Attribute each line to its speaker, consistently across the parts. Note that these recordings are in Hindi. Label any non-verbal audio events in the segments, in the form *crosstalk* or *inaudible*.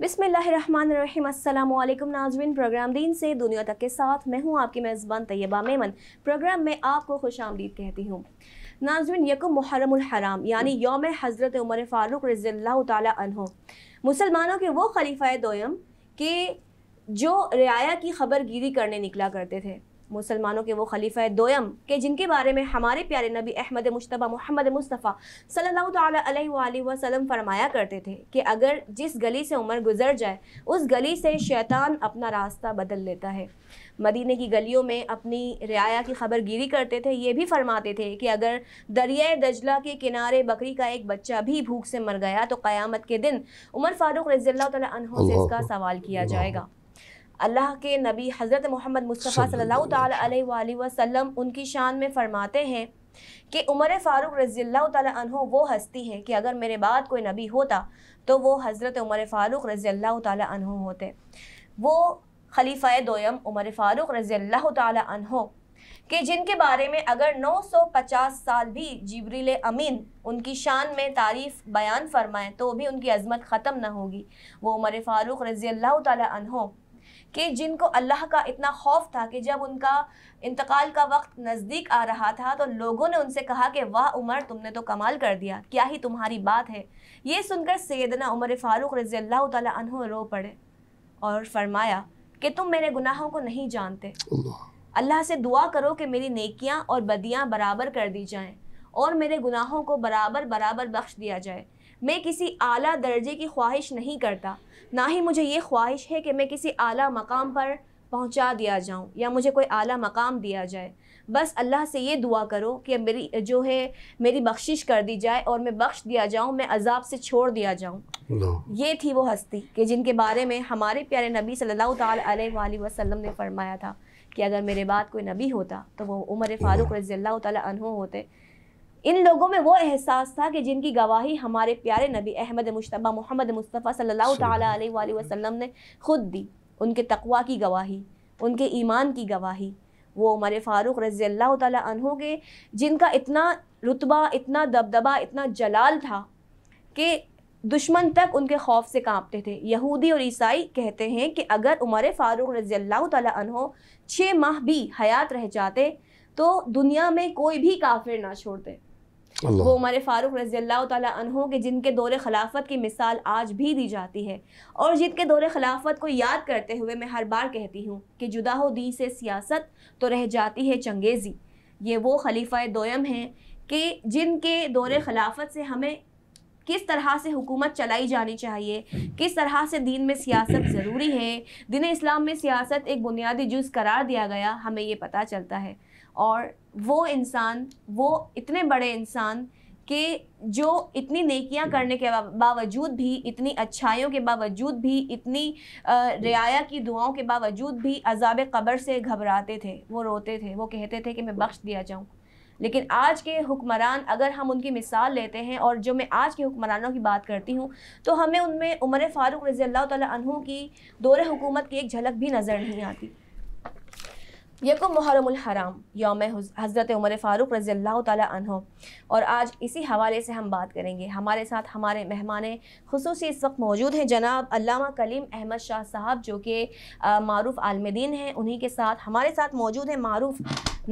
Speaker 1: बिसमीम नाजरीन प्रोग्राम दीन से दुनिया तक के साथ मैं हूं आपकी मेज़बान तैयबा मेमन प्रोग्राम में आपको खुश आमदीद कहती हूं नाजरीन यकुम मुहरम यानी योम हज़रत उमर फ़ारूक रज़ी तहो मुसलमानों के वो खलीफ़ा दोयम के जो रियाया की खबरगिरी करने निकला करते थे मुसलमानों के वो खलीफा दोयम के जिनके बारे में हमारे प्यारे नबी अहमद मुशतबा मोहम्मद मुस्तफ़ा सल्लल्लाहु अलैहि वसल्लम फरमाया करते थे कि अगर जिस गली से उमर गुजर जाए उस गली से शैतान अपना रास्ता बदल लेता है मदीने की गलियों में अपनी रियाया की खबर गिरी करते थे ये भी फरमाते थे कि अगर दरिया दजला के किनारे बकरी का एक बच्चा भी भूख से मर गया तो क़यामत के दिन उमर फ़ारूक रज़ी से इसका सवाल किया जाएगा अल्लाह के नबी हज़रत मोहम्मद मुस्तफ़ा सल्लल्लाहु अलैहि वसल्लम उनकी शान में फ़रमाते हैं कि उमर फ़ारूक रज़ील्ला तु वो हस्ती हैं कि अगर मेरे बाद कोई नबी होता तो वो हज़रत उमर फ़ारूक रज़ील्ला तु होते वो खलीफ़ा दोयम उमर फ़ारूक रज़ील्ला तु कि जिनके बारे में अगर 950 साल भी जबरील अमीन उनकी शान में तारीफ़ बयान फरमाएँ तो भी उनकी अजमत ख़त्म ना होगी वो उमर फ़ारूक रज़ी अल्लाह तहों कि जिनको अल्लाह का इतना खौफ था कि जब उनका इंतकाल का वक्त नज़दीक आ रहा था तो लोगों ने उनसे कहा कि वाह उमर तुमने तो कमाल कर दिया क्या ही तुम्हारी बात है ये सुनकर सैदना उमर फ़ारूक रज़ी अल्लाह तह रो पड़े और फरमाया कि तुम मेरे गुनाहों को नहीं जानते अल्लाह से दुआ करो कि मेरी नेकियां और बदियां बराबर कर दी जाएं और मेरे गुनाहों को बराबर बराबर बख्श दिया जाए मैं किसी आला दर्जे की ख्वाहिश नहीं करता ना ही मुझे ये ख्वाहिश है कि मैं किसी आला मकाम पर पहुंचा दिया जाऊं या मुझे कोई आला मकाम दिया जाए बस अल्लाह से ये दुआ करो कि मेरी जो है मेरी बख्शिश कर दी जाए और मैं बख्श दिया जाऊं मैं अजाब से छोड़ दिया जाऊं ये थी वो हस्ती कि जिनके बारे में हमारे प्यारे नबी सल्लल्लाहु अलैहि वसल्लम ने फरमाया था कि अगर मेरे बाद कोई नबी होता तो वो उमर फ़ारूक रज़ी अल्लाह तहों होते इन लोगों में वो एहसास था कि जिनकी गवाही हमारे प्यारे नबी अहमद मुशतबा मोहम्मद मुस्तफ़ा सल्लल्लाहु अलैहि वसल्लम ने ख़ुद दी उनके तकवा की गवाही उनके ईमान की गवाही वो हमारे फ़ारूक रज़ी अल्लाह तहों के जिनका इतना रुतबा इतना दबदबा इतना जलाल था कि दुश्मन तक उनके खौफ से कांपते थे यहूदी और ईसाई कहते हैं कि अगर उमर फ़ारूक रज़ी अल्लाह तहों छः माह भी हयात रह जाते तो दुनिया में कोई भी काफिर ना छोड़ते वो उमर फ़ारूक रजी अल्लाह तहों के जिनके दौर खिलाफत की मिसाल आज भी दी जाती है और जिनके दौर खिलाफत को याद करते हुए मैं हर बार कहती हूँ कि जुदा हो दी से सियासत तो रह जाती है चंगेज़ी ये वो खलीफा दोयम हैं कि जिनके दौर खिलाफत से हमें किस तरह से हुकूमत चलाई जानी चाहिए किस तरह से दीन में सियासत ज़रूरी है दिन इस्लाम में सियासत एक बुनियादी जुज़ करार दिया गया हमें ये पता चलता है और वो इंसान वो इतने बड़े इंसान कि जो इतनी नेकियां करने के बावजूद भी इतनी अच्छाइयों के बावजूद भी इतनी रियाया की दुआओं के बावजूद भी अजाब कब्र से घबराते थे वो रोते थे वो कहते थे कि मैं बख्श दिया जाऊँ लेकिन आज के हुक्मरान अगर हम उनकी मिसाल लेते हैं और जो मैं आज के हुक्मरानों की बात करती हूँ तो हमें उनमें उमर फ़ारूक रज़ी अल्लाह तहों की दौर हुकूमत की एक झलक भी नज़र नहीं आती यको हराम योम हज़रत उमर फ़ारूक रज़ी अल्लाह तह और आज इसी हवाले से हम बात करेंगे हमारे साथ हमारे मेहमान खसूस इस वक्त मौजूद हैं जनाब अल्लामा कलीम अहमद शाह साहब जो कि मरूफ़ आलमदीन हैं उन्हीं के साथ हमारे साथ मौजूद हैं मरूफ़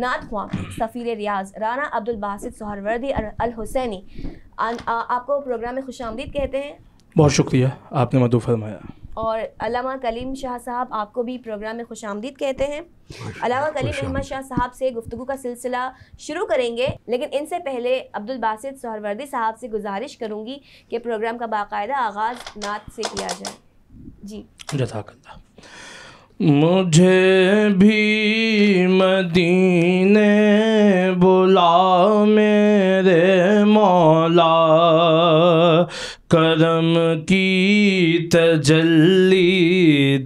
Speaker 1: नात खुआ सफ़ीर रियाज राना अब्दुल बासित सहरवर्दी अल हुसैनी आपको प्रोग्राम में खुश कहते हैं
Speaker 2: बहुत शुक्रिया आपने मधु फरमाया
Speaker 1: और अलामा कलीम शाह साहब आपको भी प्रोग्राम में खुश आमदीद कहते हैं अलावा कलीम अहमद शाह साहब से गुफ्तु का सिलसिला शुरू करेंगे लेकिन इनसे पहले अब्दुल बासित सहरवर्दी साहब से गुजारिश करूँगी कि प्रोग्राम का बाकायदा आगाज़ नात से किया जाए
Speaker 2: जी जजाकल्ला मुझे भी मदीने बुला मेरे मौला करम की तजल्ली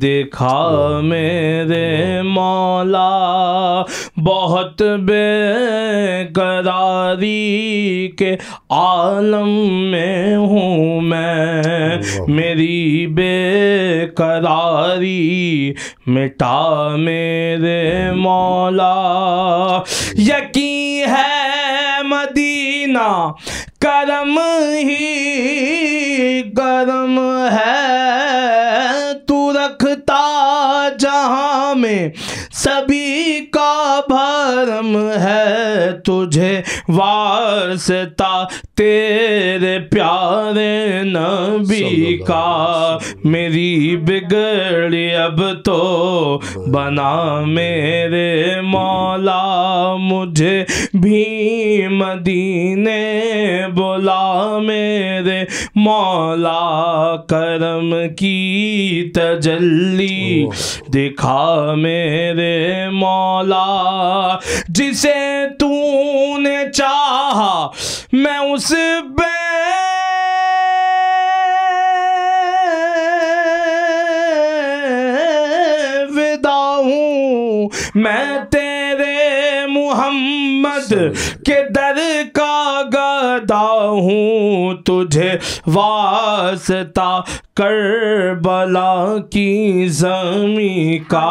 Speaker 2: देखा मेरे मौला बहुत बेकरारी के आलम में हूँ मैं मेरी बेकरारी मिटा मेरे मौला यकीन है मदीना करम ही करम है तू रखता जहां में सभी का करम है तुझे वारसता तेरे प्यारे नबी का मेरी बिगड़ी अब तो बना मेरे मौला मुझे भी मदीने बोला मेरे मौला करम की तजल्ली दिखा मेरे मौला जिसे तूने चाहा मैं उस पे विदा हूँ मैं तेरे मोहम्मद के दर का करता हूँ तुझे वास्ता करबला की जमी का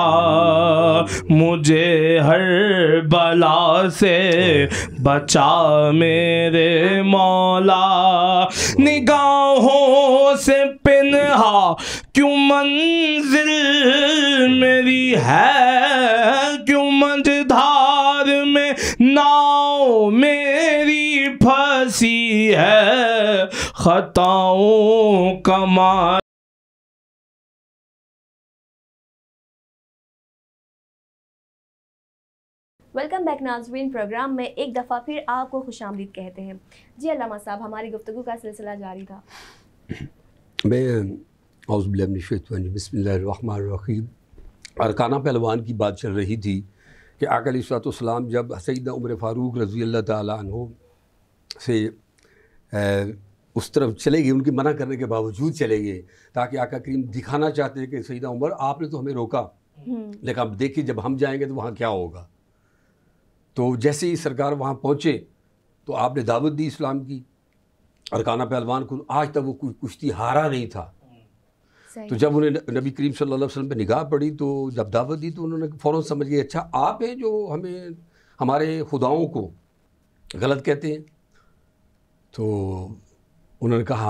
Speaker 2: मुझे हर बला से बचा मेरे मौला निगाहों से पिनहा क्यों मंजिल मेरी है
Speaker 3: है खताओं कमा
Speaker 1: वेलकम बैक नाजवीन प्रोग्राम में एक दफ़ा फिर आपको खुश आमदीद कहते हैं जी अलामा साहब हमारी गुफ्तु का सिलसिला जारी था
Speaker 3: मैं बसमीम अरकाना पहलवान की बात चल रही थी कि आकल सलाम जब सईद उम्र फ़ारूक रज़ी अल्लाह तु से उस तरफ चले गए उनकी मना करने के बावजूद चले गए ताकि आका करीम दिखाना चाहते हैं कि सईदा उमर आपने तो हमें रोका हम्म। लेकिन अब देखिए जब हम जाएंगे तो वहाँ क्या होगा तो जैसे ही सरकार वहाँ पहुँचे तो आपने दावत दी इस्लाम की और काना पहलवान को आज तक वो कुश्ती हारा नहीं था तो जब उन्हें नबी करीम सल्लल्लाहु अलैहि वसल्लम पे निगाह पड़ी तो जब दावत दी तो उन्होंने फ़ौर समझ गए अच्छा आप हैं जो हमें हमारे खुदाओं को गलत कहते हैं तो उन्होंने कहा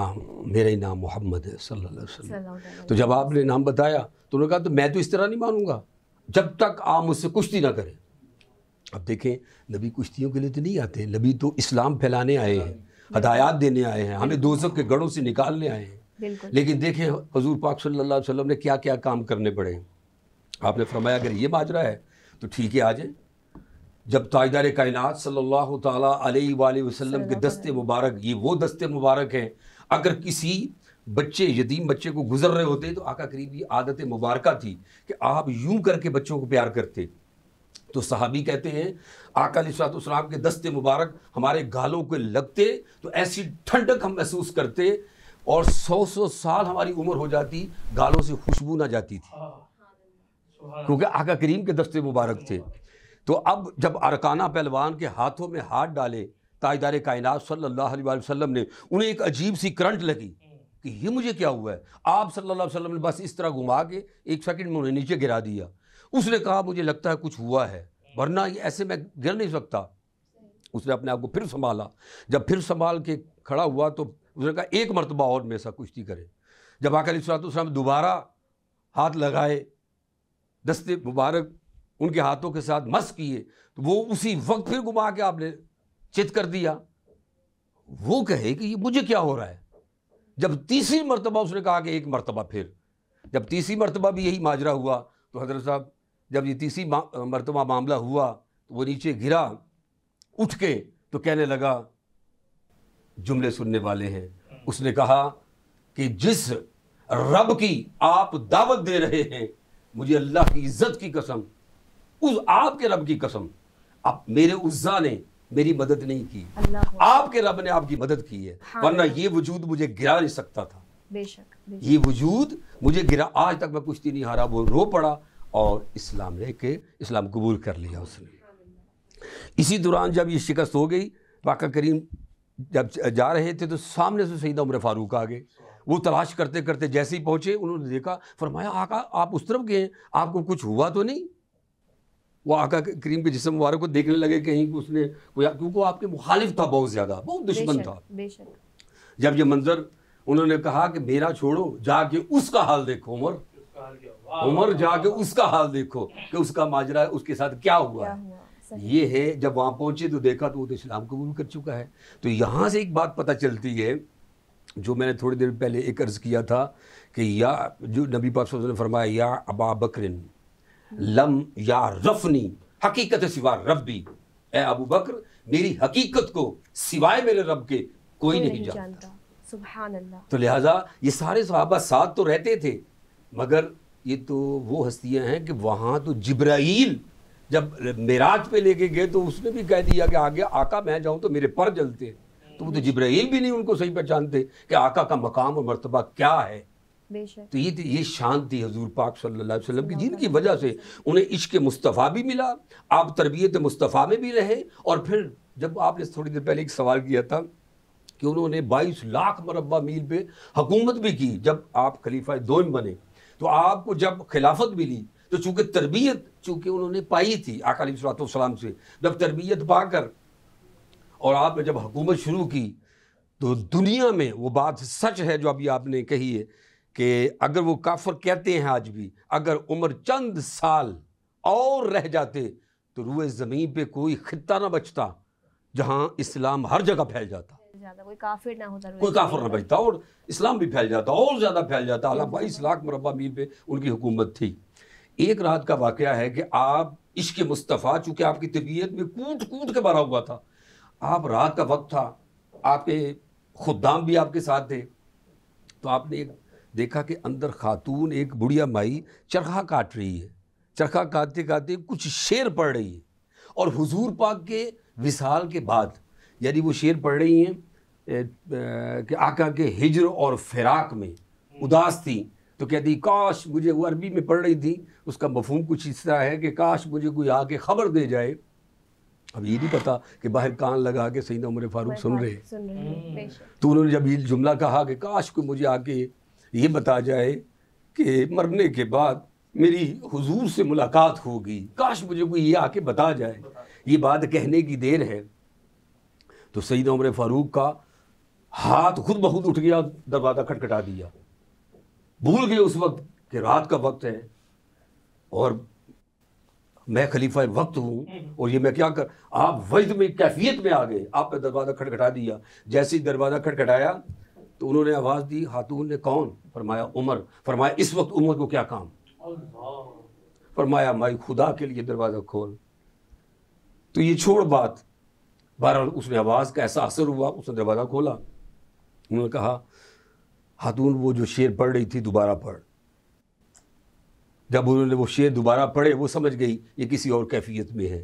Speaker 3: मेरा ही नाम मोहम्मद है सल्लल्लाहु अलैहि वसल्लम तो जब आपने नाम बताया तो उन्होंने कहा तो मैं तो इस तरह नहीं मानूंगा जब तक आप मुझसे कुश्ती ना करें अब देखें नबी कुश्तियों के लिए तो नहीं आते नबी तो इस्लाम फैलाने आए हैं हदायात देने आए हैं हमें दोजक के गढ़ों से निकालने आए हैं लेकिन देखें हजूर पाक सल्ला वसलम ने क्या क्या काम करने पड़े आपने फरमाया अगर ये माजरा है तो ठीक है आ जाए जब ताजदार कायनात सल्लल्लाहु अलैहि वसल्लम के दस्ते मुबारक ये वो दस्ते मुबारक हैं अगर किसी बच्चे यदीम बच्चे को गुजर रहे होते तो आका करीब ये आदत मुबारक थी कि आप यूं करके बच्चों को प्यार करते तो सहाबी कहते हैं आका सलाम के दस्ते मुबारक हमारे गालों के लगते तो ऐसी ठंडक हम महसूस करते और सौ सौ साल हमारी उम्र हो जाती गालों से खुशबू ना जाती थी हाँ। क्योंकि आका करीम के दस्ते मुबारक थे तो अब जब अरकाना पहलवान के हाथों में हाथ डाले ताजदार कायनात सल्लल्लाहु अलैहि वसल्लम ने उन्हें एक अजीब सी करंट लगी कि ये मुझे क्या हुआ है आप सल्लल्लाहु अलैहि वसल्लम ने बस इस तरह घुमा के एक सेकंड में उन्हें नीचे गिरा दिया उसने कहा मुझे लगता है कुछ हुआ है वरना ये ऐसे मैं गिर नहीं सकता उसने अपने आप को फिर संभाला जब फिर संभाल के खड़ा हुआ तो उसने कहा एक मरतबा और मेरे साथ कुश्ती करे जब आकर इसरात दोबारा हाथ लगाए दस्ते मुबारक उनके हाथों के साथ मस किए तो वो उसी वक्त फिर घुमा के आपने चित कर दिया वो कहे कि ये मुझे क्या हो रहा है जब तीसरी मरतबा उसने कहा कि एक मरतबा फिर जब तीसरी मरतबा भी यही माजरा हुआ तो हजरत साहब जब ये तीसरी मरतबा मामला हुआ तो वो नीचे गिरा उठ के तो कहने लगा जुमले सुनने वाले हैं उसने कहा कि जिस रब की आप दावत दे रहे हैं मुझे अल्लाह की इज्जत की कसम उस आपके रब की कसम आप मेरे उज्जा ने मेरी मदद नहीं की आपके रब ने आपकी मदद की है हाँ वरना ये वजूद मुझे गिरा नहीं सकता था
Speaker 1: बेशक, बेशक। ये
Speaker 3: वजूद मुझे गिरा आज तक मैं कुश्ती नहीं हारा वो रो पड़ा और इस्लाम लेके इस्लाम कबूल कर लिया उसने इसी दौरान जब ये शिकस्त हो गई वाका करीम जब जा रहे थे तो सामने से सईद उम्र फारूक आ गए वो तलाश करते करते जैसे ही पहुंचे उन्होंने देखा फरमाया आका आप उस तरफ गए आपको कुछ हुआ तो नहीं वो आका करीम के जिसम मुबारक को देखने लगे कहीं उसने क्योंकि वो आपके मुखालिफ था बहुत ज़्यादा बहुत दुश्मन था जब ये मंजर उन्होंने कहा कि मेरा छोड़ो जाके उसका हाल देखो उमर उमर जाके उसका हाल देखो कि उसका माजरा उसके साथ क्या हुआ क्या हुआ ये है जब वहां पहुंचे तो देखा तो वो तो इस्लाम कबूल कर चुका है तो यहाँ से एक बात पता चलती है जो मैंने थोड़ी देर पहले एक अर्ज़ किया था कि या जो नबी पाक ने फरमाया या अबा बकरिन लम या रफनी हकीकत सिवा रबी ए अबू बकर मेरी हकीकत को सिवाय मेरे रब के कोई नहीं, नहीं जानता,
Speaker 1: जानता।
Speaker 3: तो लिहाजा ये सारे सहाबा साथ तो रहते थे मगर ये तो वो हस्तियां हैं कि वहां तो जिब्राइल जब मेराज पे लेके गए तो उसने भी कह दिया कि आगे आका मैं जाऊं तो मेरे पर जलते तो वो तो जिब्राइल भी नहीं उनको सही पहचानते कि आका का मकाम और मरतबा क्या है तो ये ये शांति हजूर पाक सल्लल्लाहु अलैहि वसल्लम की जिनकी वजह से उन्हें इश्क मुस्तफ़ा भी मिला आप तरबियत मुस्तफ़ा में भी रहे और फिर जब आपने थोड़ी देर पहले एक सवाल किया था कि उन्होंने 22 लाख मरबा मील पे हुकूमत भी की जब आप खलीफा दो बने तो आपको जब खिलाफत मिली तो चूँकि तरबियत चूँकि उन्होंने पाई थी आकालीसलाम से जब तरबियत पाकर और आपने जब हुकूमत शुरू की तो दुनिया में वो बात सच है जो अभी आपने कही है कि अगर वो काफर कहते हैं आज भी अगर उम्र चंद साल और रह जाते तो रूए ज़मीन पे कोई खत्ता ना बचता जहाँ इस्लाम हर जगह फैल जाता
Speaker 1: कोई काफिर ना होता कोई काफिर ना
Speaker 3: बचता और इस्लाम भी फैल जाता और ज़्यादा फैल जाता अला बाईस लाख मुरबा मील पे उनकी हुकूमत थी एक रात का वाक़ है कि आप इश्क मुस्तफ़ा चूँकि आपकी तबीयत में कूट कूट के भरा हुआ था आप रात का वक्त था आपके खुदाम भी आपके साथ थे तो आपने एक देखा कि अंदर खातून एक बुढ़िया माई चरखा काट रही है चरखा काटते काटते कुछ शेर पड़ रही है और हुजूर पाक के विशाल के बाद यानी वो शेर पड़ रही हैं कि आका के हिजर और फिराक में उदास थी तो कहती काश मुझे वो अरबी में पढ़ रही थी उसका मफहम कुछ इस तरह है कि काश मुझे कोई आके ख़बर दे जाए अब ये नहीं पता कि बाहर कान लगा के सही उम्र फारूक सुन रहे हैं
Speaker 2: हम्म।
Speaker 3: तो उन्होंने जब ये जुमला कहा कि काश को मुझे आके ये बता जाए कि मरने के बाद मेरी हुजूर से मुलाकात होगी काश मुझे कोई ये आके बता जाए ये बात कहने की देर है तो सईद उम्र फारूक का हाथ खुद बहुत उठ गया दरवाज़ा खटखटा दिया भूल गए उस वक्त कि रात का वक्त है और मैं खलीफा वक्त हूँ और ये मैं क्या कर आप वजद में कैफियत में आ गए आपने दरवाज़ा खटखटा दिया जैसे ही दरवाज़ा खटखटाया तो उन्होंने आवाज़ दी खातून ने कौन फरमाया उमर फरमाया इस वक्त उमर को क्या काम फरमाया माई खुदा के लिए दरवाज़ा खोल तो ये छोड़ बात बहरहाल उसने आवाज़ का ऐसा असर हुआ उसने दरवाज़ा खोला उन्होंने कहा खातून वो जो शेर पढ़ रही थी दोबारा पढ़ जब उन्होंने वो शेर दोबारा पढ़े वो समझ गई ये किसी और कैफियत में है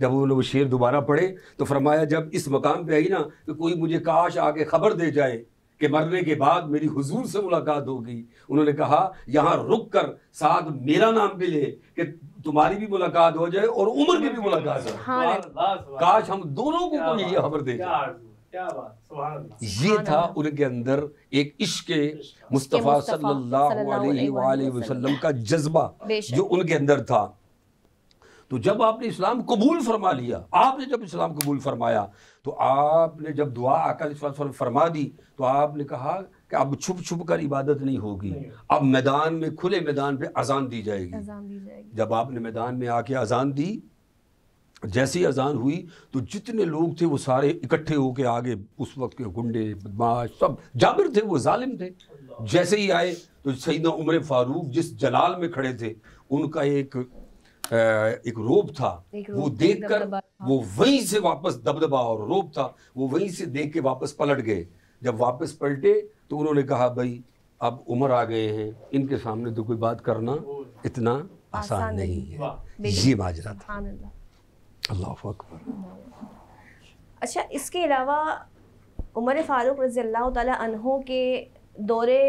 Speaker 3: जब उन्होंने वो शेर दोबारा पढ़े तो फरमाया जब इस मकाम पे आई ना कि कोई मुझे काश आके ख़बर दे जाए कि मरने के बाद मेरी हुजूर से मुलाकात हो गई उन्होंने कहा यहाँ रुक कर साथ मेरा नाम भी ले कि तुम्हारी भी मुलाकात हो जाए और उम्र की भी मुलाकात हो जाए हाँ,
Speaker 2: काश
Speaker 3: हम दोनों को कोई ये खबर दे
Speaker 2: ये था
Speaker 3: उनके अंदर एक इश्क मुस्तफ़ा सल्लल्लाहु अलैहि वसल्लम का जज्बा जो उनके अंदर था तो जब आपने इस्लाम कबूल फरमा लिया आपने जब इस्लाम कबूल फरमाया तो आपने जब दुआ आकाल फरमा दी तो आपने कहा कि अब छुप छुप कर इबादत नहीं होगी अब मैदान में खुले मैदान पे अजान दी जाएगी अजान दी जाएगी जब आपने मैदान में आके अजान दी जैसी अजान हुई तो जितने लोग थे वो सारे इकट्ठे होके आगे उस वक्त के गुंडे बदमाश सब जाबिर थे वो जालिम थे जैसे ही आए तो सईदा उम्र फारूक जिस जलाल में खड़े थे उनका एक एक रोब था एक रोब वो देखकर वो वहीं से वापस दबदबा और रोब था वो वहीं से देख के वापस पलट गए जब वापस पलटे तो उन्होंने कहा भाई अब उम्र आ गए हैं इनके सामने तो कोई बात करना इतना आसान, नहीं है ये माजरा था अल्लाह
Speaker 1: अकबर अच्छा इसके अलावा उमर फारूक रज़ी अल्लाह तहों के दौरे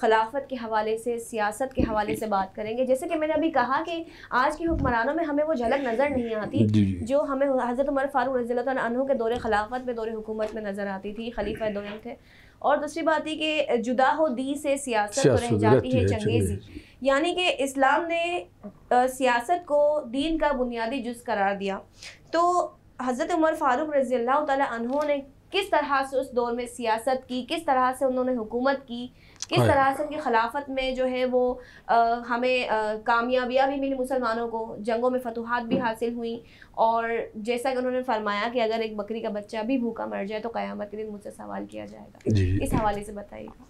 Speaker 1: खिलाफत के हवाले से सियासत के हवाले से बात करेंगे जैसे कि मैंने अभी कहा कि आज के हुक्मरानों में हमें वो झलक नज़र नहीं आती जो हमें हज़रत उमर फारूक रजी अनहों के दौरे खिलाफत में दौरे हुकूमत में नज़र आती थी खलीफा दौरे थे और दूसरी बात ये कि जुदा हो दी से सियासत तो रह तो जाती है चंगेज़ी यानी कि इस्लाम ने सियासत को दीन का बुनियादी जुज करार दिया तो हज़रत उमर फ़ारूक रज़ी तहों ने किस तरह से उस दौर में सियासत की किस तरह से उन्होंने हुकूमत की किस हाँ। तरह से उनकी खिलाफत में जो है वो आ, हमें कामयाबियाँ भी मिली मुसलमानों को जंगों में फतूहत भी हासिल हुई और जैसा कि उन्होंने फरमाया कि अगर एक बकरी का बच्चा भी भूखा मर जाए तो क़्यामत के दिन मुझसे सवाल किया जाएगा इस हवाले से बताइएगा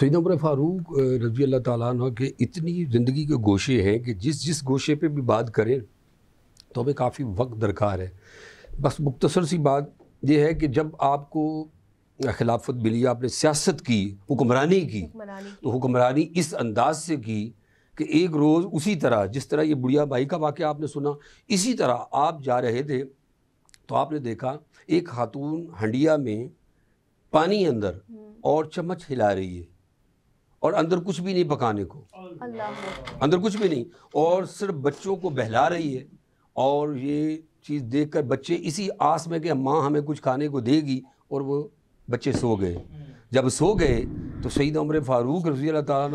Speaker 3: सईदमर फ़ारूक रजी अल्लाह ताली के इतनी ज़िंदगी के गोशे हैं कि जिस जिस गोशे पे भी बात करें तो हमें काफ़ी वक्त दरकार है बस मुख्तसर सी बात यह है कि जब आपको खिलाफत मिली आपने सियासत की हुक्मरानी की तो हुक्मरानी इस अंदाज से की कि एक रोज़ उसी तरह जिस तरह ये बुढ़िया भाई का वाक़ आपने सुना इसी तरह आप जा रहे थे तो आपने देखा एक खातून हंडिया में पानी अंदर हम्म। और चम्मच हिला रही है और अंदर कुछ भी नहीं पकाने को अंदर कुछ भी नहीं और सिर्फ बच्चों को बहला रही है और ये चीज़ देखकर बच्चे इसी आस में कि माँ हमें कुछ खाने को देगी और वो बच्चे सो गए जब सो गए तो सईद उम्र फ़ारूक रजी अल्लाह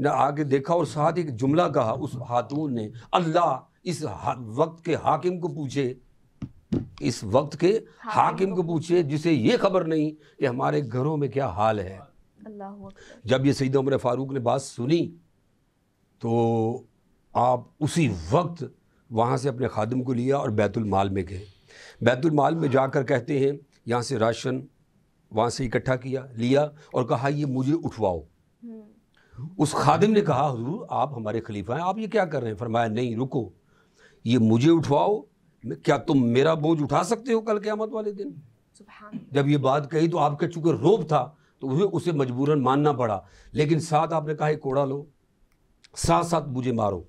Speaker 3: ने आके देखा और साथ एक जुमला कहा उस खातून ने अल्लाह इस वक्त के हाकिम को पूछे इस वक्त के हाकिम, हाकिम को पूछे जिसे ये खबर नहीं कि हमारे घरों में क्या हाल है जब ये सईद उम्र फ़ारूक ने बात सुनी तो आप उसी वक्त वहाँ से अपने खादम को लिया और बैतुलमाल में गए बैतुलमाल में जाकर कहते हैं यहाँ से राशन वहाँ से इकट्ठा किया लिया और कहा ये मुझे उठवाओ हम्म। उस खादिम ने कहा हजूर आप हमारे खलीफा हैं आप ये क्या कर रहे हैं फरमाया नहीं रुको ये मुझे उठवाओ क्या तुम मेरा बोझ उठा सकते हो कल क्यामत वाले दिन जब ये बात कही तो आपका चूंकि रोब था तो उसे उसे मजबूरन मानना पड़ा लेकिन साथ आपने कहा कोड़ा लो साथ साथ मुझे मारो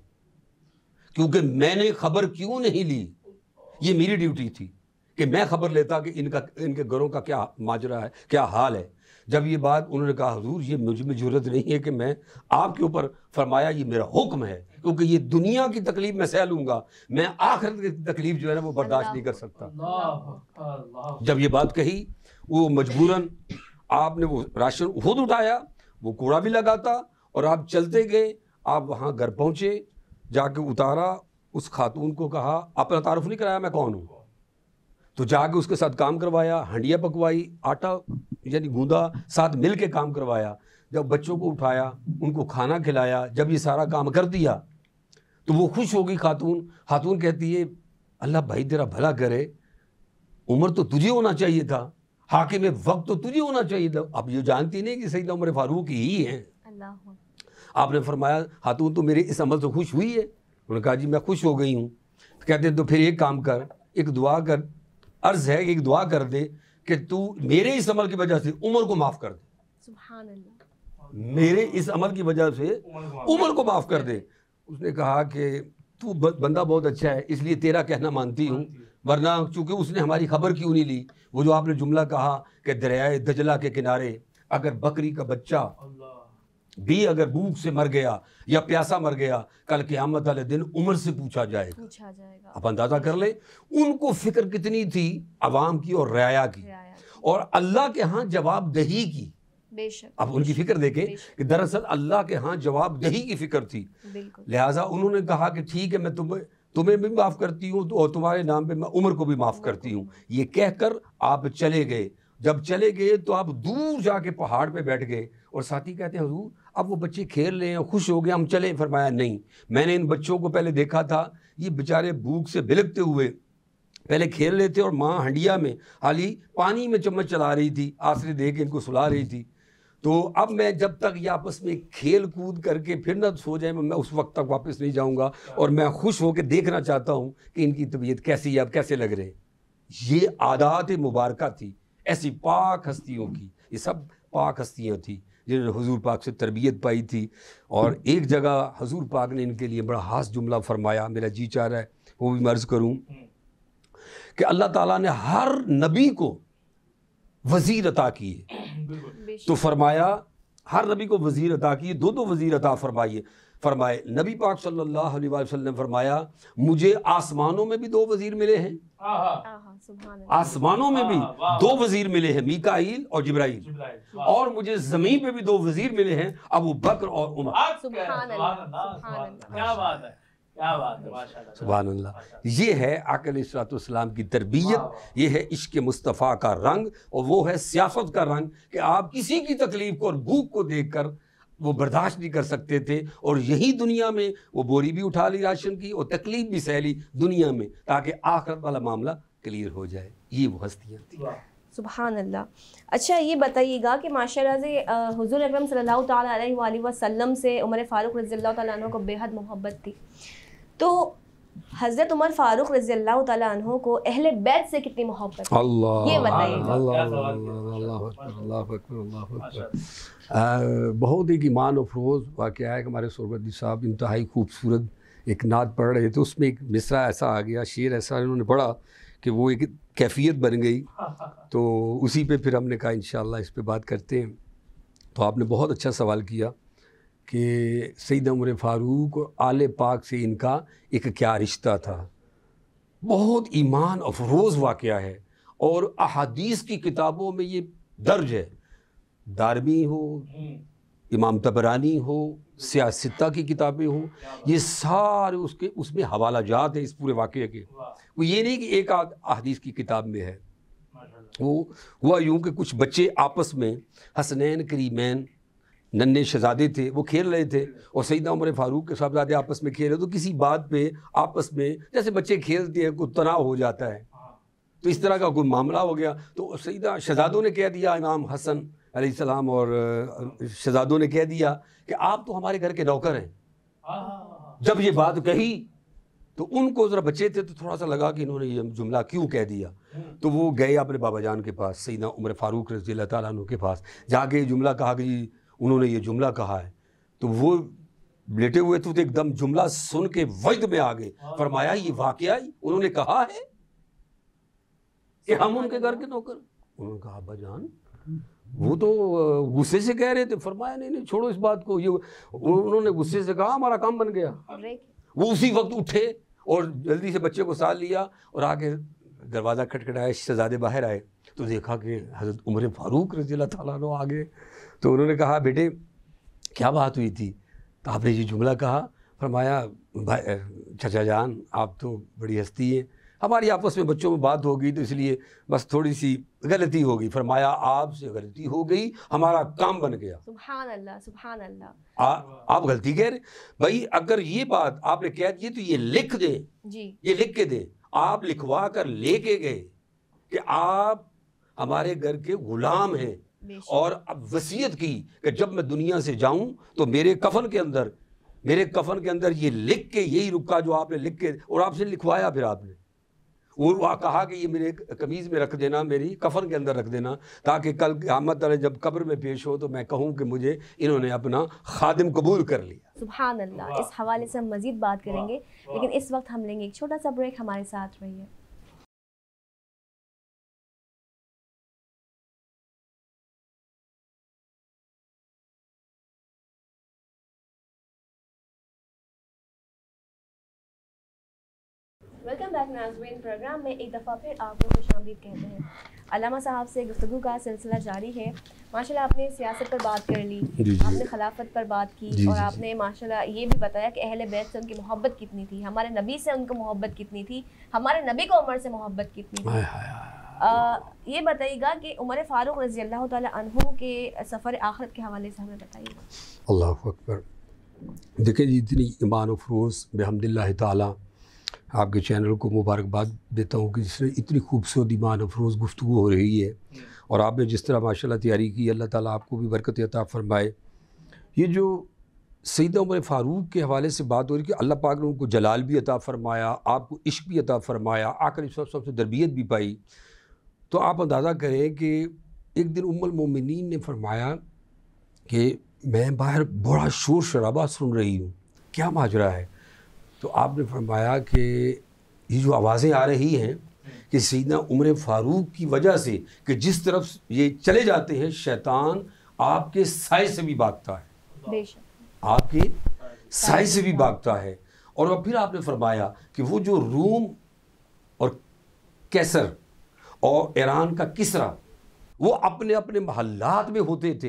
Speaker 3: क्योंकि मैंने खबर क्यों नहीं ली ये मेरी ड्यूटी थी कि मैं खबर लेता कि इनका इनके घरों का क्या माजरा है क्या हाल है जब ये बात उन्होंने कहा हजूर ये मुझ में जरूरत नहीं है कि मैं आपके ऊपर फरमाया ये मेरा हुक्म है क्योंकि ये दुनिया की तकलीफ मैं सह लूँगा मैं आखिरत की तकलीफ जो है ना वो बर्दाश्त नहीं कर
Speaker 2: सकता
Speaker 3: जब ये बात कही वो मजबूरन आपने वो राशन खुद उठाया वो कूड़ा भी लगाता और आप चलते गए आप वहाँ घर पहुँचे जाके उतारा उस खातून को कहा अपना तारफ़ नहीं कराया मैं कौन हूँ तो जाके उसके साथ काम करवाया हंडिया पकवाई आटा यानी गूंदा साथ मिल के काम करवाया जब बच्चों को उठाया उनको खाना खिलाया जब ये सारा काम कर दिया तो वो खुश होगी खातून खातून कहती है अल्लाह भाई तेरा भला करे उम्र तो तुझे होना चाहिए था हाकि में वक्त तो तुझे होना चाहिए था अब ये जानती नहीं कि सही उम्र फारूक ही है आपने फरमाया खातून तो मेरे इस अमल से खुश हुई है उन्होंने कहा जी मैं खुश हो गई हूँ तो कहते तो फिर एक काम कर एक दुआ कर अर्ज है एक दुआ कर दे कि तू मेरे इस अमल की वजह से उम्र को माफ़ कर
Speaker 1: दे
Speaker 3: मेरे इस अमल की वजह से उम्र को माफ़ कर दे उसने कहा कि तू बंदा बहुत अच्छा है इसलिए तेरा कहना मानती हूँ वरना चूंकि उसने हमारी खबर क्यों नहीं ली वो जो आपने जुमला कहा कि दरियाए दजला के किनारे अगर बकरी का बच्चा भी अगर भूख से मर गया या प्यासा मर गया कल क्यामत वाले दिन उम्र से पूछा जाएगा पूछा जाएगा आप अंदाज़ा कर ले उनको फिक्र कितनी थी आवाम की और रया की और अल्लाह के यहाँ जवाबदही की अब उनकी फिक्र देखें कि दरअसल अल्लाह के यहाँ जवाबदही की फिक्र थी लिहाजा उन्होंने कहा कि ठीक है मैं तुम्हें तुम्हें भी माफ़ करती हूँ और तुम्हारे नाम पे मैं उम्र को भी माफ़ करती हूँ ये कहकर आप चले गए जब चले गए तो आप दूर जाके पहाड़ पे बैठ गए और साथी कहते हैं हजूर अब वो बच्चे खेल रहे हैं खुश हो गए हम चले फरमाया नहीं मैंने इन बच्चों को पहले देखा था ये बेचारे भूख से भिलकते हुए पहले खेल रहे थे और माँ हंडिया में हाली पानी में चम्मच चला रही थी आसरे दे के इनको सुला रही थी तो अब मैं जब तक ये आपस में खेल कूद करके फिर ना सो जाए मैं उस वक्त तक वापस नहीं जाऊँगा और मैं खुश होकर देखना चाहता हूँ कि इनकी तबीयत कैसी है अब कैसे लग रहे ये आदात मुबारक थी ऐसी पाक हस्तियों की ये सब पाक हस्तियाँ थी जिन्होंने हजूर पाक से तरबियत पाई थी और एक जगह हजूर पाक ने इनके लिए बड़ा हास जुमला फरमाया मेरा जी चाह रहा है वो भी मर्ज़ करूँ कि अल्लाह ताला ने हर नबी को वज़ीर अता किए तो फरमाया हर नबी को वज़ीर अता किए दो दो वज़ीर अता फरमाइए फरमाए नबी पाक सल्लल्लाहु अलैहि वसल्लम फरमाया मुझे आसमानों में भी दो वज़ीर मिले हैं
Speaker 2: हाँ, हाँ। हाँ,
Speaker 3: आसमानों में भी दो वजीर मिले हैं मीकाईल और जिब्राइल और मुझे जमीन पे भी दो वजीर मिले हैं अबू बकर और उमर
Speaker 2: सुबहान अल्लाह
Speaker 3: ये है आकल इसलाम की तरबियत ये है इश्क मुस्तफ़ा का रंग और वो है सियासत का रंग कि आप किसी की तकलीफ को और भूख को देख कर वो बर्दाश्त नहीं कर सकते थे और यही दुनिया में वो बोरी भी उठा ली राशन की और तकलीफ भी सह ली दुनिया में ताकि आखिरत वाला मामला क्लियर हो जाए ये वो हस्तियाँ
Speaker 1: थी सुबहान अल्लाह अच्छा ये बताइएगा कि माशा से हजूर अक्रम सल्ला वसम से उमर फ़ारूक रज़ी अल्लाह को बेहद मोहब्बत थी तो हजरत उमर फारूक रजी अल्लाह तहों को अहल बैत से कितनी मोहब्बत ये
Speaker 3: बताइए बहुत ही ईमान अफरोज़ वाक़ है कि हमारे सरबती साहब इंतहाई खूबसूरत एक नात पढ़ रहे थे उसमें एक मिसरा ऐसा आ गया शेर ऐसा इन्होंने पढ़ा कि वो एक कैफियत बन गई तो उसी पे फिर हमने कहा इन इस पर बात करते हैं तो आपने बहुत अच्छा सवाल किया कि सईद उम्र फ़ारूक और आल पाक से इनका एक क्या रिश्ता था बहुत ईमान अफरोज़ वाक़ है और अहादीस की किताबों में ये दर्ज है दारमी हो इमाम तबरानी हो सियासता की किताबें हों ये सारे उसके उसमें हवाला जात है इस पूरे वाक़े के वो ये नहीं कि एक अहदीस की किताब में है वो हुआ यूँ कि कुछ बच्चे आपस में हसनैन करीमैन नन्हे शहजादे थे वो खेल रहे थे और सईदा उमर फारूक के साहबजादे आपस में खेल रहे तो किसी बात पे आपस में जैसे बच्चे खेलते हैं कोई तनाव हो जाता है तो इस तरह का कोई मामला हो गया तो सईदा शहजादों ने कह दिया इमाम हसन सलाम और शहजादों ने कह दिया कि आप तो हमारे घर के नौकर हैं जब ये बात कही तो उनको ज़रा बच्चे थे तो थोड़ा सा लगा कि इन्होंने ये जुमला क्यों कह दिया तो वो गए अपने बाबा जान के पास सईदा उमर फारूक रजी अल्लाह तु के पास जाके जुमला कहा कि उन्होंने ये जुमला कहा है तो वो लेटे हुए थे तो एकदम जुमला सुन के वैद में आ गए हाँ। फरमाया ये वाकया उन्होंने कहा है कि हम उनके घर के नौकर उन्होंने कहा अब्बा जान वो तो गुस्से से कह रहे थे फरमाया नहीं नहीं छोड़ो इस बात को ये उन्होंने गुस्से से कहा हमारा काम बन गया वो उसी वक्त उठे और जल्दी से बच्चे को साथ लिया और आके दरवाज़ा खटखटाया शहजादे बाहर आए तो देखा कि हज़रत उम्र फ़ारूक रजी अल्लाह आ गए तो उन्होंने कहा बेटे क्या बात हुई थी तो आपने ये जुमला कहा फरमाया भाई चचा जान आप तो बड़ी हस्ती हैं हमारी आपस में बच्चों में बात हो गई तो इसलिए बस थोड़ी सी गलती हो गई फरमाया आपसे गलती हो गई हमारा काम बन गया
Speaker 1: सुबहान अल्लाह सुबहान अल्लाह
Speaker 3: आप गलती कह रहे भाई अगर ये बात आपने कह दी तो ये लिख दे जी ये लिख के दे आप लिखवा कर लेके गए कि आप हमारे घर के गुलाम हैं और अब वसीयत की कि जब मैं दुनिया से जाऊं तो मेरे कफन के अंदर मेरे कफन के अंदर ये लिख के यही रुका जो आपने लिख के और आपसे लिखवाया फिर आपने और कहा कि ये मेरे कमीज़ में रख देना मेरी कफन के अंदर रख देना ताकि कल आमद वाले जब कब्र में पेश हो तो मैं कहूँ कि मुझे इन्होंने अपना खादिम कबूल कर लिया
Speaker 1: सुबह अल्लाह इस हवाले से हम मज़ीद बात करेंगे लेकिन इस वक्त हम लेंगे एक छोटा सा
Speaker 3: ब्रेक हमारे साथ रहिए
Speaker 1: वेलकम बैक नाजवीन प्रोग्राम में एक दफ़ा फिर आपको खुश आमदीद कहते हैं अलामा साहब से गुफ्तु का सिलसिला जारी है माशाल्लाह आपने सियासत पर बात कर ली आपने खिलाफत पर बात की जी और जी आपने माशाल्लाह ये भी बताया कि अहल बैत से उनकी मोहब्बत कितनी थी हमारे नबी से उनको मोहब्बत कितनी थी हमारे नबी को उम्र से मोहब्बत कितनी थी आ, ये बताइएगा कि उमर फ़ारूक रजी अल्लाह तहु के सफ़र आखरत के हवाले से हमें बताइएगा
Speaker 3: अल्लाह अकबर देखिए जितनी ईमान अफरोज़ बहमदिल्ला ताली आपके चैनल को मुबारकबाद देता हूँ कि जिस तरह इतनी खूबसूरत ईमान अफरोज़ गुफ्तु हो रही है और आपने जिस तरह माशाल्लाह तैयारी की अल्लाह ताला आपको भी बरकत अता फ़रमाए ये जो सईद उमर फ़ारूक के हवाले से बात हो रही कि अल्लाह पाक ने उनको जलाल भी अता फ़रमाया आपको इश्क भी अता फ़रमाया आकर सब सबसे तरबियत भी पाई तो आप अंदाज़ा करें कि एक दिन उम्मल मोमिनीन ने फरमाया कि मैं बाहर बड़ा शोर शराबा सुन रही हूँ क्या माजरा है तो आपने फरमाया कि ये जो आवाज़ें आ रही हैं कि सीधा उम्र फारूक की वजह से कि जिस तरफ ये चले जाते हैं शैतान आपके साय से भी भागता
Speaker 1: है
Speaker 3: आपके साय से भी भागता है और फिर आपने फरमाया कि वो जो रूम और कैसर और ईरान का किसरा वो अपने अपने महल्लात में होते थे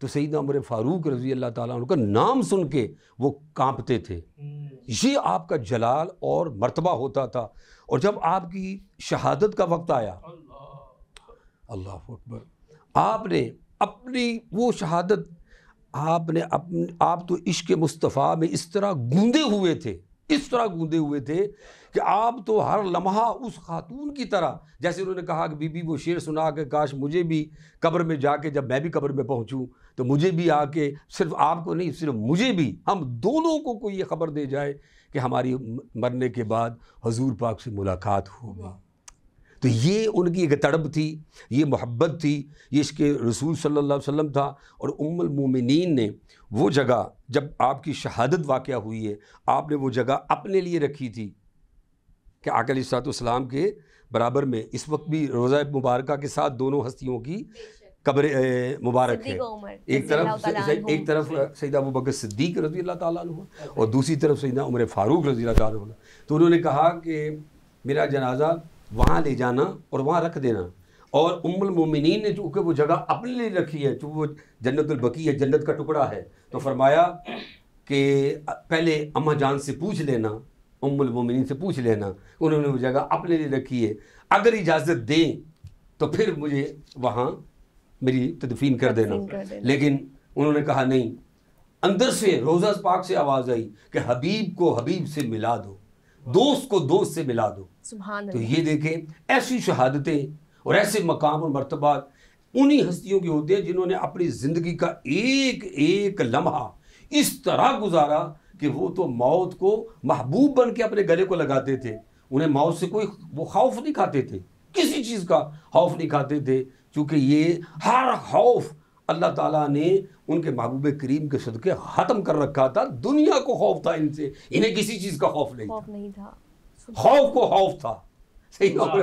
Speaker 3: तो सईद अमर फ़ारूक रजी अल्लाह ताला का नाम सुन के वो कांपते थे हम्म। ये आपका जलाल और मर्तबा होता था और जब आपकी शहादत का वक्त आया अल्लाह अकबर आपने अपनी वो शहादत आपने अपने आप तो इश्क मुस्तफ़ा में इस तरह गूंदे हुए थे इस तरह गूंदे हुए थे कि आप तो हर लम्हा उस खातून की तरह जैसे उन्होंने कहा कि बीबी वो शेर सुना के काश मुझे भी कब्र में जाके जब मैं भी कब्र में पहुँचूँ तो मुझे भी आके सिर्फ आपको नहीं सिर्फ मुझे भी हम दोनों को कोई ये खबर दे जाए कि हमारी मरने के बाद हजूर पाक से मुलाकात होगी तो ये उनकी एक तड़प थी ये मोहब्बत थी ये इसके रसूल सल्ला वसम था और उमल मोमिन ने वो जगह जब आपकी शहादत वाक़ हुई है आपने वो जगह अपने लिए रखी थी कि आकल के बराबर में इस वक्त भी रोज़ा मुबारक के साथ दोनों हस्तियों की कब्र मुबारक है एक तरफ एक तरफ सईदा अबू बकर सिद्दीक रजी अल्लाह और दूसरी तरफ सईदा उमर फ़ारूक रजी अल्लाह तो उन्होंने कहा कि मेरा जनाजा वहाँ ले जाना और वहाँ रख देना और उम्मिन ने चूँकि वो जगह अपने लिए रखी है चूँकि वो जन्नतुलबकी है जन्नत का टुकड़ा है तो फरमाया कि पहले अम्मा जान से पूछ लेना उम्मुल मोमिन से पूछ लेना उन्होंने वो जगह अपने लिए रखी है अगर इजाज़त दें तो फिर मुझे वहाँ मेरी तदफीन कर देना।, देना लेकिन उन्होंने कहा नहीं अंदर से रोज़ा पाक से आवाज़ आई कि हबीब को हबीब से मिला दो दोस्त को दोस्त से मिला दो तो ये देखें ऐसी शहादतें और ऐसे मकाम और मरतबा उन्हीं हस्तियों के होते हैं जिन्होंने अपनी ज़िंदगी का एक एक लम्हा इस तरह गुजारा कि वो तो मौत को महबूब बन के अपने गले को लगाते थे उन्हें मौत से कोई वो खौफ नहीं खाते थे किसी चीज़ का खौफ नहीं खाते थे क्योंकि ये हर खौफ अल्लाह ताला ने उनके महबूब करीम के सदक़े ख़त्म कर रखा था दुनिया को खौफ था इनसे इन्हें किसी चीज़ का खौफ
Speaker 1: नहीं था खौफ को खौफ
Speaker 3: था सही को कोई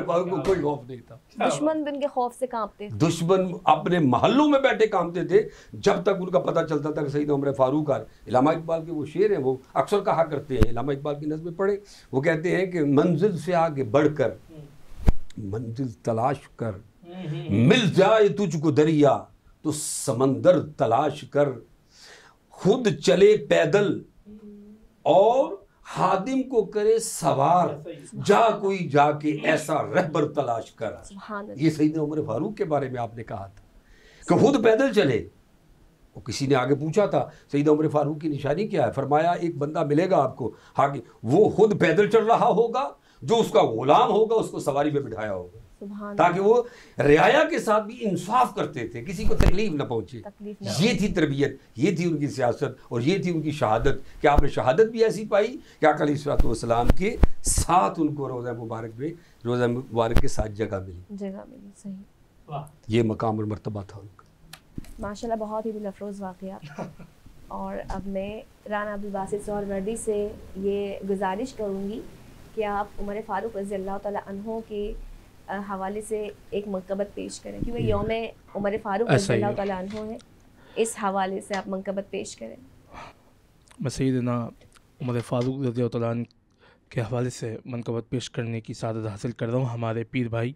Speaker 3: खौफ नहीं था
Speaker 1: दुश्मन खौफ से कांपते
Speaker 3: दुश्मन अपने में बैठे कांपते थे जब तक उनका पता चलता था कि सही उम्र फारूक इलामा इकबाल के वो शेर हैं वो अक्सर कहा करते हैं इलामा इकबाल की नज़में पढ़े वो कहते हैं कि मंजिल से आगे बढ़कर मंजिल तलाश कर मिल जाए तुझको दरिया तो समंदर तलाश कर खुद चले पैदल और हादिम को करे सवार जा कोई जाके ऐसा रहबर तलाश कर ये सही उम्र फारूक के बारे में आपने कहा था कि खुद पैदल चले वो किसी ने आगे पूछा था सईद उम्र फारूक की निशानी क्या है फरमाया एक बंदा मिलेगा आपको हाँ वो खुद पैदल चल रहा होगा जो उसका गुलाम होगा उसको सवारी में बिठाया होगा ताकि वो रियाया के साथ भी इंसाफ करते थे किसी को तकलीफ ना पहुंचे ये थी तरबियत ये थी उनकी सियासत और ये थी उनकी शहादत क्या आपने शहादत भी ऐसी पाई क्या कल इसम के साथ उनको रोज़ा मुबारक में रोज़ा मुबारक के साथ जगह मिली
Speaker 1: जगह मिली सही
Speaker 3: ये मकाम और मरतबा था उनका
Speaker 1: माशा बहुत ही दिलफरोज वाक़ *laughs* और अब मैं राना और सोहरवर्दी से ये गुजारिश करूँगी कि आप उमर फ़ारूक रज़ी अल्लाह तहों की हवाले से एक मंकबत पेश करें क्योंकि योम उमर फारूक है इस हवाले से आप मंकबत पेश करें
Speaker 2: मसीदना उमर फारूक रजीन के हवाले से मनकबत पेश करने की सादत हासिल कर रहा हूँ हमारे पीर भाई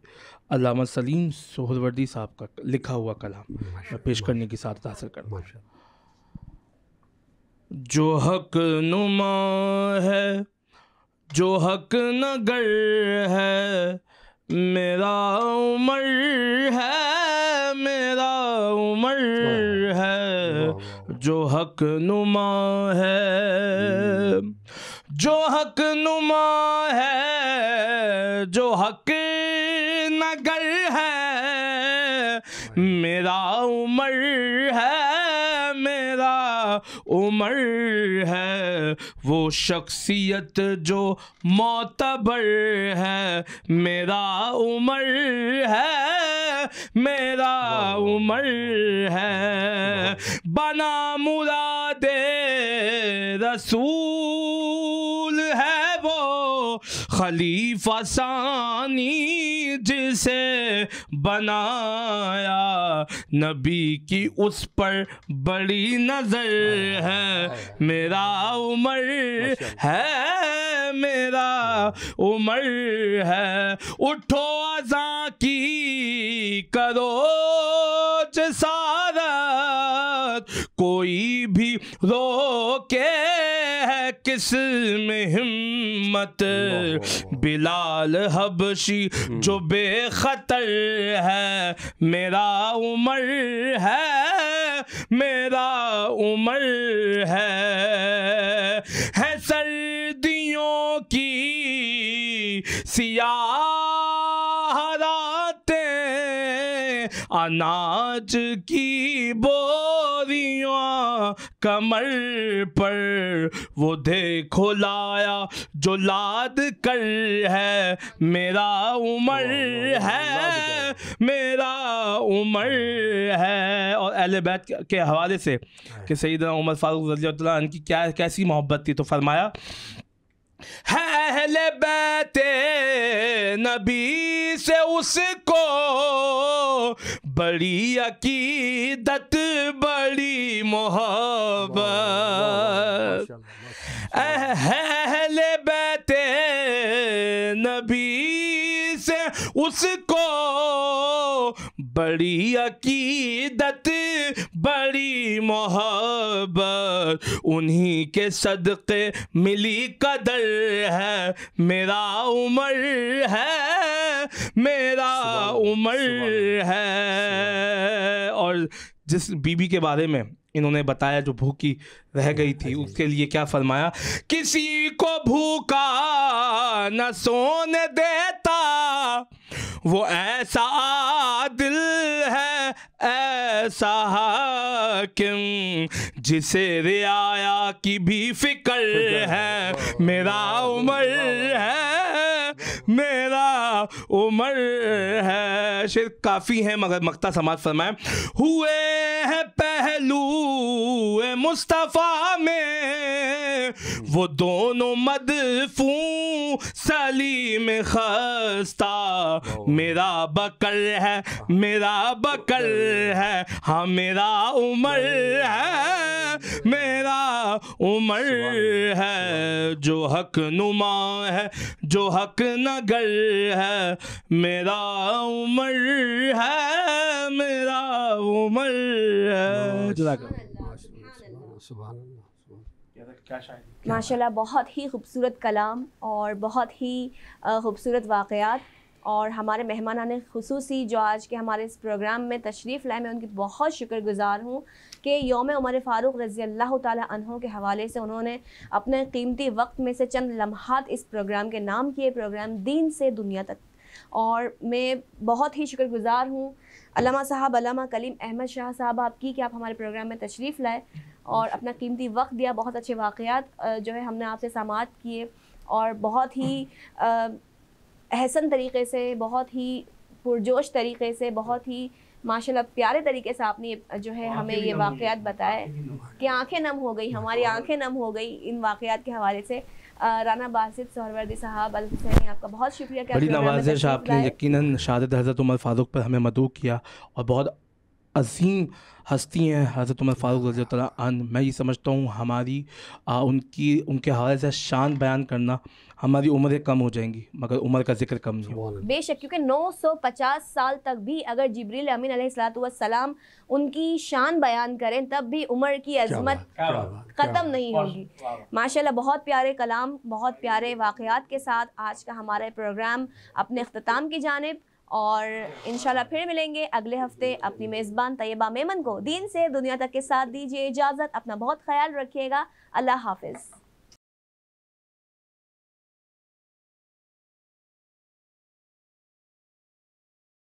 Speaker 2: अलामा सलीम सोहरवर्दी साहब का लिखा हुआ कलाम मैं पेश करने की सादत हासिल कर रहा हूँ जो हक नुमा है जो हक नगर है मेरा उमर है मेरा उमर है जो हक नुमा है जो हक नुमा है जो हक नगर है मेरा उमर उमर है वो शख्सियत जो मोतबर है मेरा उमर है मेरा उमर है बना मुरादे रसूल है खलीफा सानी जिसे बनाया नबी की उस पर बड़ी नजर है मेरा उमर है मेरा उमर है उठो अजा की करो सारत कोई भी रोके किस में हिम्मत बिलाल हबशी हम्म। जो बेखतर है मेरा उमर है मेरा उमर है है सर्दियों की सिया अनाज की बोरियां कमर पर वो देखो लाया जो लाद कर है मेरा उमर है मेरा उमर है और अहल बैत के हवाले से हाँ। कि सईद उमर फारूक रजी की क्या कैसी मोहब्बत थी तो फरमाया अहले बैते नबी से उसको बड़ी अकीदत बड़ी मोहब्बत अहले बैत नबी से उसको बड़ी अकीदत बड़ी मोहब्बत उन्हीं के सदक़े मिली कदर है मेरा उम्र है मेरा उम्र है और जिस बीबी के बारे में इन्होंने बताया जो भूखी रह गई थी हाँ उसके लिए क्या फरमाया किसी को भूखा न सोने देता वो ऐसा दिल है ऐसा हाकिम जिसे रियाया की भी फिक्र है मेरा उम्र है मेरा उमर है शेर काफी है मगर मक्ता समाज फरमाए हुए है पहलू मुस्तफ़ा में वो दोनों मदफू सलीम खस्ता मेरा बकर है मेरा बकर है हाँ मेरा उमर है मेरा उमर है जो हक नुमा है जो हक नगर है मेरा उमर है मेरा उमर है
Speaker 3: क्या शायद
Speaker 1: माशाल्लाह बहुत ही खूबसूरत कलाम और बहुत ही खूबसूरत वाकयात और हमारे मेहमान आने खसूसी जो आज के हमारे इस प्रोग्राम में तशरीफ़ लाए मैं उनकी बहुत शुक्रगुजार हूँ कि योम उमर फ़ारूक रज़ी अल्लाह तहों के हवाले से उन्होंने अपने कीमती वक्त में से चंद लम्हात इस प्रोग्राम के नाम किए प्रोग्राम दीन से दुनिया तक और मैं बहुत ही शुक्रगुजार हूँ अलामा साहब अलामा कलीम अहमद शाह साहब आपकी कि आप हमारे प्रोग्राम में तशरीफ़ लाए और अपना कीमती वक्त दिया बहुत अच्छे वाक़ात जो है हमने आपसे समात किए और बहुत ही हम्म। अहसन तरीके से बहुत ही पुरजोश तरीके से बहुत ही माशाल्लाह प्यारे तरीके से आपने जो है हमें ये वाक़ात बताए कि आंखें नम हो गई हमारी आंखें नम हो गई इन वाक़ात के हवाले से राना बासित सहरवर्दी साहब अलसैन आपका बहुत शुक्रिया बड़ी नवाजिश आपने
Speaker 2: यकीनन शादत हज़रत उमर फारूक पर हमें मदू किया और बहुत अजीम हस्ती हैं हज़रत उमर फ़ारूक रजी मैं ये समझता हूँ हमारी आ, उनकी उनके हवाले से शान बयान करना हमारी उम्रें कम हो जाएंगी मगर उम्र का जिक्र कम नहीं होगा
Speaker 1: बेशक क्योंकि 950 साल तक भी अगर जबरील अमीन सलाम उनकी शान बयान करें तब भी उम्र की अजमत ख़त्म नहीं होगी माशाल्लाह बहुत प्यारे कलाम बहुत प्यारे वाक़ात के साथ आज का हमारा प्रोग्राम अपने अख्ताम की जानब और इन फिर मिलेंगे अगले हफ्ते अपनी मेज़बान तयबा मेमन को दीन से दुनिया तक के साथ दीजिए इजाज़त अपना बहुत ख्याल रखिएगा
Speaker 2: अल्लाह हाफिज़